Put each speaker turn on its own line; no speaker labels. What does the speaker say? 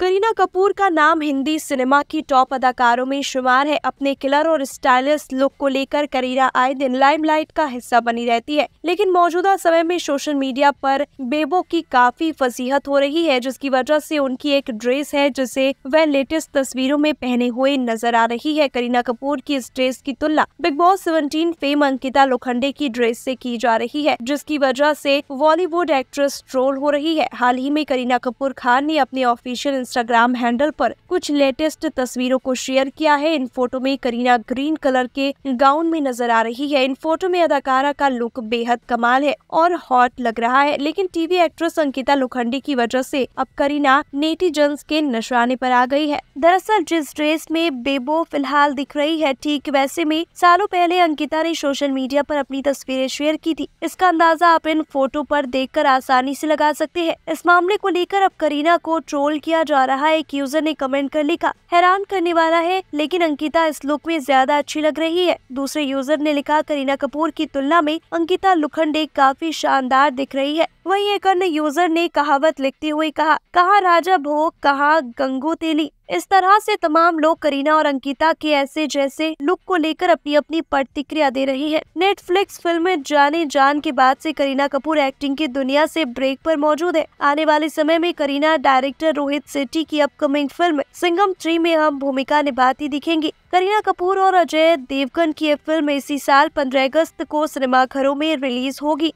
करीना कपूर का नाम हिंदी सिनेमा की टॉप अदाकारों में शुमार है अपने किलर और स्टाइलिश लुक को लेकर करीना आए दिन लाइमलाइट का हिस्सा बनी रहती है लेकिन मौजूदा समय में सोशल मीडिया पर बेबो की काफी फसीहत हो रही है जिसकी वजह से उनकी एक ड्रेस है जिसे वह लेटेस्ट तस्वीरों में पहने हुए नजर आ रही है करीना कपूर की इस ड्रेस की तुलना Bigg Boss seventeen fame Ankita Lokhande की ड्रेस ऐसी की जा रही है जिसकी वजह ऐसी बॉलीवुड एक्ट्रेस ट्रोल हो रही है हाल ही में करीना कपूर खान ने अपने ऑफिशियल इंस्टाग्राम हैंडल पर कुछ लेटेस्ट तस्वीरों को शेयर किया है इन फोटो में करीना ग्रीन कलर के गाउन में नजर आ रही है इन फोटो में अदाकारा का लुक बेहद कमाल है और हॉट लग रहा है लेकिन टीवी एक्ट्रेस अंकिता लोखंडी की वजह ऐसी अब करीना नेटिजन के नशाने आरोप आ गई है दरअसल जिस ड्रेस में बेबो फिलहाल दिख रही है ठीक वैसे में सालों पहले अंकिता ने सोशल मीडिया पर अपनी तस्वीरें शेयर की थी इसका अंदाजा आप इन फोटो पर देखकर आसानी से लगा सकते हैं इस मामले को लेकर अब करीना को ट्रोल किया जा जा रहा है एक यूजर ने कमेंट कर लिखा हैरान करने वाला है लेकिन अंकिता इस लुक में ज्यादा अच्छी लग रही है दूसरे यूजर ने लिखा करीना कपूर की तुलना में अंकिता लुखंडे काफी शानदार दिख रही है वहीं एक अन्य यूजर ने कहावत लिखते हुए कहा कहा राजा भोग कहा गंगू तेली इस तरह से तमाम लोग करीना और अंकिता के ऐसे जैसे लुक को लेकर अपनी अपनी प्रतिक्रिया दे रही है नेटफ्लिक्स फिल्म में जाने जान के बाद से करीना कपूर एक्टिंग की दुनिया से ब्रेक पर मौजूद है आने वाले समय में करीना डायरेक्टर रोहित सेट्टी की अपकमिंग फिल्म सिंगम थ्री में अहम भूमिका निभाती दिखेंगी करीना कपूर और अजय देवगन की यह फिल्म इसी साल पंद्रह अगस्त को सिनेमाघरों में रिलीज होगी